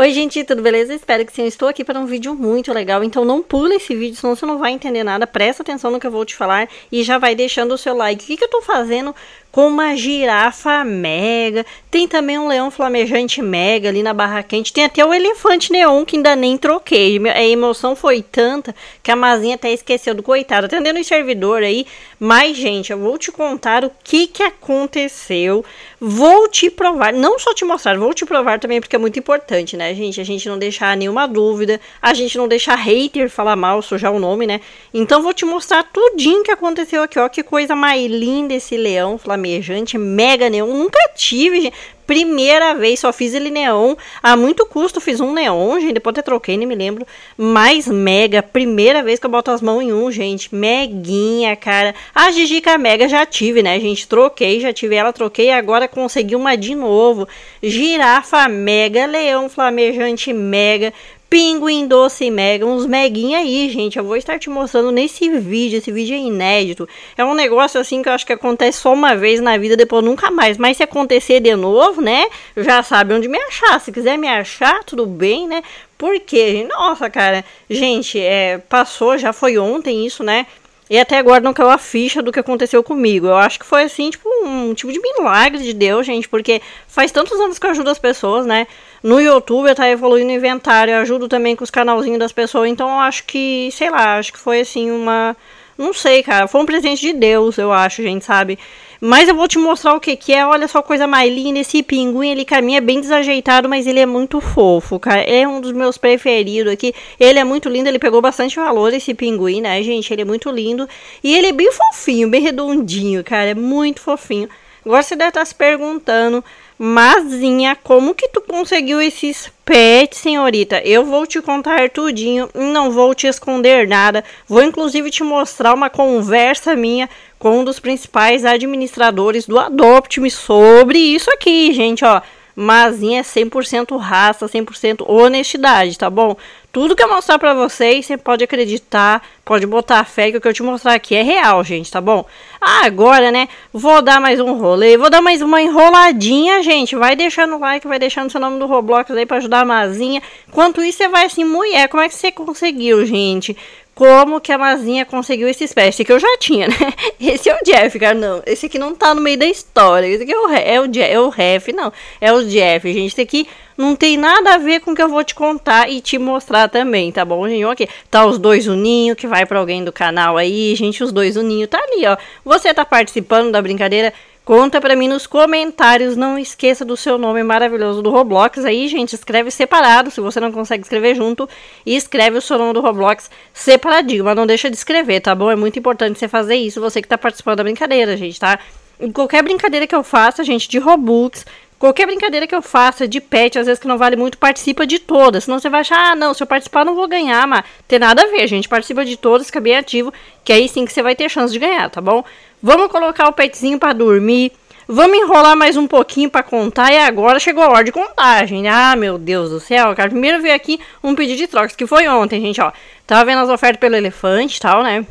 Oi, gente, tudo beleza? Espero que sim. Eu estou aqui para um vídeo muito legal, então não pula esse vídeo, senão você não vai entender nada. Presta atenção no que eu vou te falar e já vai deixando o seu like. O que, que eu estou fazendo com uma girafa mega. Tem também um leão flamejante mega ali na barra quente. Tem até o elefante neon que ainda nem troquei. A emoção foi tanta que a Mazinha até esqueceu do coitado. Atendendo o servidor aí. Mas, gente, eu vou te contar o que, que aconteceu. Vou te provar, não só te mostrar, vou te provar também porque é muito importante, né, gente? A gente não deixar nenhuma dúvida, a gente não deixar hater falar mal, sujar o nome, né? Então vou te mostrar tudinho que aconteceu aqui, ó. Que coisa mais linda esse leão flamejante flamejante, mega neon. Nunca tive, gente. Primeira vez só fiz ele neon. A muito custo fiz um neon, gente. Depois até troquei, nem me lembro. Mas mega, primeira vez que eu boto as mãos em um, gente. Meguinha, cara. A Gigica Mega já tive, né, gente? Troquei, já tive ela, troquei. Agora consegui uma de novo. Girafa Mega, leão flamejante Mega. Pinguim Doce Mega, uns meguinha aí, gente. Eu vou estar te mostrando nesse vídeo, esse vídeo é inédito. É um negócio assim que eu acho que acontece só uma vez na vida, depois nunca mais. Mas se acontecer de novo, né, já sabe onde me achar. Se quiser me achar, tudo bem, né? Porque, nossa, cara, gente, é, passou, já foi ontem isso, né? E até agora não caiu a ficha do que aconteceu comigo. Eu acho que foi assim, tipo, um tipo de milagre de Deus, gente, porque faz tantos anos que eu ajudo as pessoas, né? No YouTube eu tá evoluindo inventário, eu ajudo também com os canalzinhos das pessoas, então eu acho que, sei lá, acho que foi assim uma não sei, cara. Foi um presente de Deus, eu acho, gente, sabe? Mas eu vou te mostrar o que que é. Olha só a coisa mais linda. Esse pinguim, ele caminha é bem desajeitado, mas ele é muito fofo, cara. É um dos meus preferidos aqui. Ele é muito lindo, ele pegou bastante valor esse pinguim, né, gente? Ele é muito lindo. E ele é bem fofinho, bem redondinho, cara. É muito fofinho. Agora você deve estar tá se perguntando Mazinha, como que tu conseguiu esses pets, senhorita? Eu vou te contar tudinho, não vou te esconder nada. Vou inclusive te mostrar uma conversa minha com um dos principais administradores do Adopt-me sobre isso aqui, gente, ó mas é 100% raça, 100% honestidade, tá bom? Tudo que eu mostrar para vocês, você pode acreditar, pode botar fé que o que eu te mostrar aqui é real, gente, tá bom? Ah, agora, né, vou dar mais um rolê, vou dar mais uma enroladinha, gente. Vai deixando o like, vai deixando seu nome do Roblox aí para ajudar a Mazinha. Enquanto isso, você vai assim, mulher, como é que você conseguiu, gente? como que a Mazinha conseguiu esse espécie, que eu já tinha, né? Esse é o Jeff, cara, não. Esse aqui não tá no meio da história. Esse aqui é o, é o, Jeff, é o Ref, não. É o Jeff, gente. Esse aqui não tem nada a ver com o que eu vou te contar e te mostrar também, tá bom, gente? Aqui tá os dois uninho que vai para alguém do canal aí, gente. Os dois uninho tá ali, ó. Você tá participando da brincadeira, Conta para mim nos comentários. Não esqueça do seu nome maravilhoso do Roblox. Aí, gente, escreve separado. Se você não consegue escrever junto, escreve o seu nome do Roblox separadinho. Mas não deixa de escrever, tá bom? É muito importante você fazer isso. Você que tá participando da brincadeira, gente, tá? Em qualquer brincadeira que eu faça, gente, de Robux, Qualquer brincadeira que eu faça de pet, às vezes que não vale muito, participa de todas. Senão você vai achar, ah, não, se eu participar não vou ganhar, mas tem nada a ver, gente. Participa de todas, fica bem ativo, que aí sim que você vai ter chance de ganhar, tá bom? Vamos colocar o petzinho para dormir. Vamos enrolar mais um pouquinho para contar. E agora chegou a hora de contagem. Né? Ah, meu Deus do céu, cara. Primeiro veio aqui um pedido de trocas, que foi ontem, gente, ó. Tava vendo as ofertas pelo elefante e tal, né?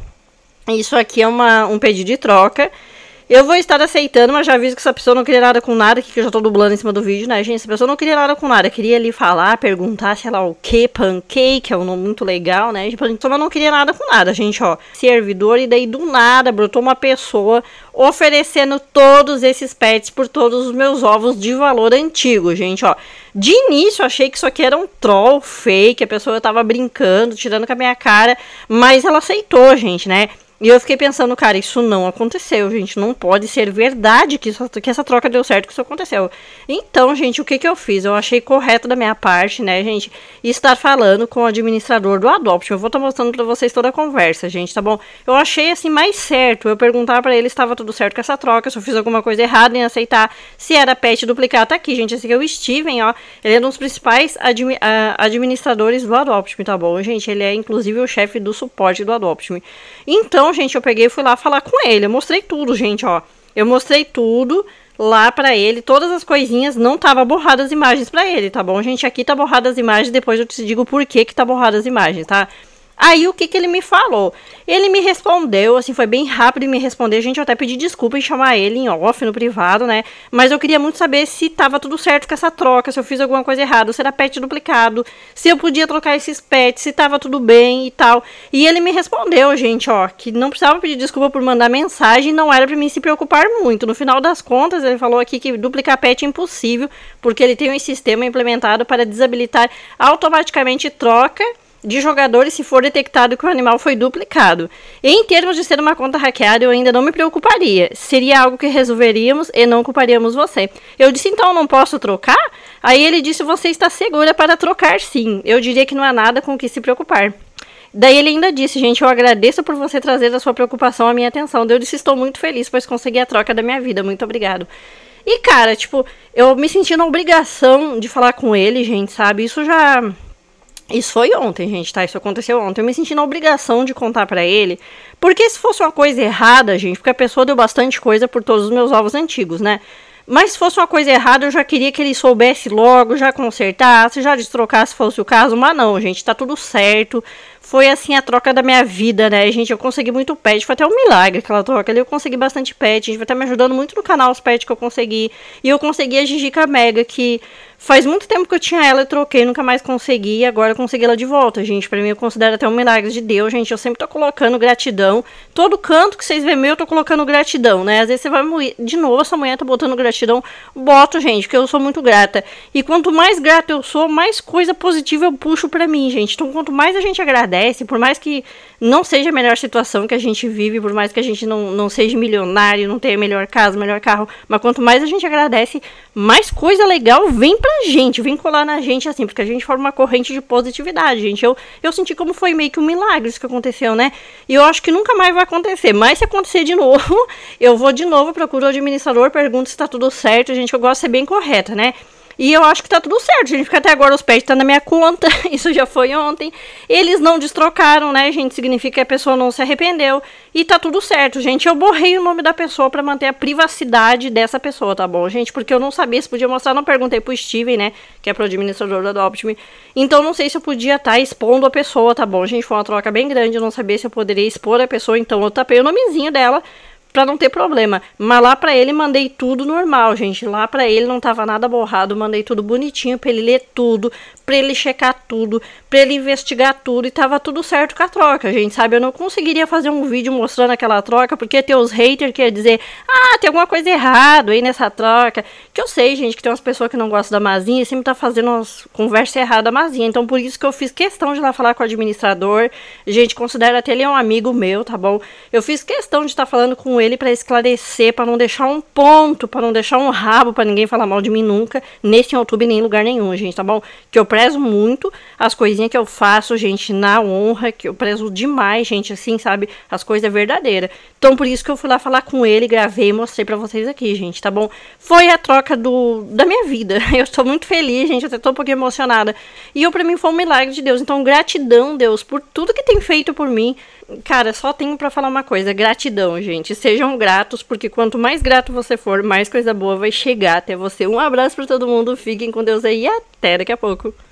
Isso aqui é uma, um pedido de troca. Eu vou estar aceitando, mas já aviso que essa pessoa não queria nada com nada, que eu já tô dublando em cima do vídeo, né, gente? Essa pessoa não queria nada com nada. Queria ali falar, perguntar, sei lá, o que, pancake, é um nome muito legal, né? Então a não queria nada com nada, gente, ó. Servidor, e daí do nada brotou uma pessoa oferecendo todos esses pets por todos os meus ovos de valor antigo, gente, ó. De início, eu achei que isso aqui era um troll fake, a pessoa tava brincando, tirando com a minha cara, mas ela aceitou, gente, né? E eu fiquei pensando, cara, isso não aconteceu, gente. Não pode ser verdade que, isso, que essa troca deu certo, que isso aconteceu. Então, gente, o que, que eu fiz? Eu achei correto da minha parte, né, gente, estar falando com o administrador do Adopt. Eu vou estar tá mostrando pra vocês toda a conversa, gente, tá bom? Eu achei, assim, mais certo eu perguntar para ele se estava tudo certo com essa troca, se eu fiz alguma coisa errada em aceitar, se era pet duplicado. Tá aqui, gente, esse aqui é o Steven, ó. Ele é um dos principais admi administradores do Adopt, tá bom, gente? Ele é, inclusive, o chefe do suporte do Adopt. Então, então, gente, eu peguei e fui lá falar com ele. Eu mostrei tudo, gente, ó. Eu mostrei tudo lá para ele, todas as coisinhas, não tava borradas as imagens para ele, tá bom, gente? Aqui tá borradas as imagens, depois eu te digo por que que tá borradas as imagens, tá? Aí o que, que ele me falou? Ele me respondeu, assim, foi bem rápido em me responder. Gente, eu até pedi desculpa em chamar ele em off, no privado, né? Mas eu queria muito saber se tava tudo certo com essa troca, se eu fiz alguma coisa errada, se era pet duplicado, se eu podia trocar esses pets, se tava tudo bem e tal. E ele me respondeu, gente, ó, que não precisava pedir desculpa por mandar mensagem, não era para mim se preocupar muito. No final das contas, ele falou aqui que duplicar pet é impossível, porque ele tem um sistema implementado para desabilitar automaticamente troca de jogadores se for detectado que o animal foi duplicado. Em termos de ser uma conta hackeada, eu ainda não me preocuparia. Seria algo que resolveríamos e não culparíamos você. Eu disse, então não posso trocar? Aí ele disse, você está segura para trocar sim. Eu diria que não há nada com o que se preocupar. Daí ele ainda disse, gente, eu agradeço por você trazer a sua preocupação à minha atenção. Daí eu disse, estou muito feliz, pois consegui a troca da minha vida. Muito obrigado. E, cara, tipo, eu me senti na obrigação de falar com ele, gente, sabe? Isso já isso foi ontem, gente, tá? Isso aconteceu ontem. Eu me senti na obrigação de contar para ele. Porque se fosse uma coisa errada, gente, porque a pessoa deu bastante coisa por todos os meus ovos antigos, né? Mas se fosse uma coisa errada, eu já queria que ele soubesse logo, já consertasse, já destrocasse se fosse o caso. Mas não, gente, tá tudo certo foi assim a troca da minha vida, né, gente? Eu consegui muito pet, foi até um milagre aquela troca ali. Eu consegui bastante pet, a gente vai estar tá me ajudando muito no canal os pets que eu consegui. E eu consegui a Gigica Mega, que faz muito tempo que eu tinha ela, e troquei, nunca mais consegui. E agora eu consegui ela de volta, gente. Pra mim eu considero até um milagre de Deus, gente. Eu sempre tô colocando gratidão. Todo canto que vocês vêem meu, eu tô colocando gratidão, né? Às vezes você vai de novo, essa mulher tá botando gratidão. Boto, gente, porque eu sou muito grata. E quanto mais grata eu sou, mais coisa positiva eu puxo pra mim, gente. Então quanto mais a gente agradece, agradece, por mais que não seja a melhor situação que a gente vive, por mais que a gente não, não seja milionário, não tenha melhor casa, melhor carro, mas quanto mais a gente agradece, mais coisa legal vem pra gente, vem colar na gente assim, porque a gente forma uma corrente de positividade, gente. Eu, eu senti como foi meio que um milagre isso que aconteceu, né? E eu acho que nunca mais vai acontecer, mas se acontecer de novo, eu vou de novo, procuro o administrador, pergunto se tá tudo certo, gente, eu gosto de ser bem correta, né? E eu acho que tá tudo certo, gente, porque até agora os pets tá na minha conta, isso já foi ontem. Eles não destrocaram, né, gente? Significa que a pessoa não se arrependeu. E tá tudo certo, gente. Eu borrei o nome da pessoa para manter a privacidade dessa pessoa, tá bom, gente? Porque eu não sabia se podia mostrar, não perguntei pro Steven, né, que é pro administrador da Optime Então não sei se eu podia estar tá expondo a pessoa, tá bom, gente? Foi uma troca bem grande, eu não sabia se eu poderia expor a pessoa, então eu tapei o nomezinho dela para não ter problema. Mas lá para ele mandei tudo normal, gente. Lá para ele não tava nada borrado, mandei tudo bonitinho para ele ler tudo, para ele checar tudo, para ele investigar tudo e tava tudo certo com a troca, gente, sabe? Eu não conseguiria fazer um vídeo mostrando aquela troca porque tem os haters que ia dizer: "Ah, tem alguma coisa errada aí nessa troca". Que eu sei, gente, que tem umas pessoas que não gostam da Mazinha e sempre tá fazendo umas conversa errada a Mazinha. Então por isso que eu fiz questão de lá falar com o administrador. Gente, considera até ele é um amigo meu, tá bom? Eu fiz questão de estar tá falando com ele para esclarecer, para não deixar um ponto, para não deixar um rabo, para ninguém falar mal de mim nunca, nesse YouTube nem em lugar nenhum, gente, tá bom? Que eu prezo muito as coisinhas que eu faço, gente, na honra, que eu prezo demais, gente, assim, sabe? As coisas verdadeiras. Então, por isso que eu fui lá falar com ele, gravei e mostrei para vocês aqui, gente, tá bom? Foi a troca do, da minha vida. Eu estou muito feliz, gente, até tô um pouquinho emocionada. E eu, para mim, foi um milagre de Deus. Então, gratidão, Deus, por tudo que tem feito por mim cara, só tenho para falar uma coisa: gratidão, gente. Sejam gratos, porque quanto mais grato você for, mais coisa boa vai chegar até você. Um abraço para todo mundo, fiquem com Deus aí e até daqui a pouco.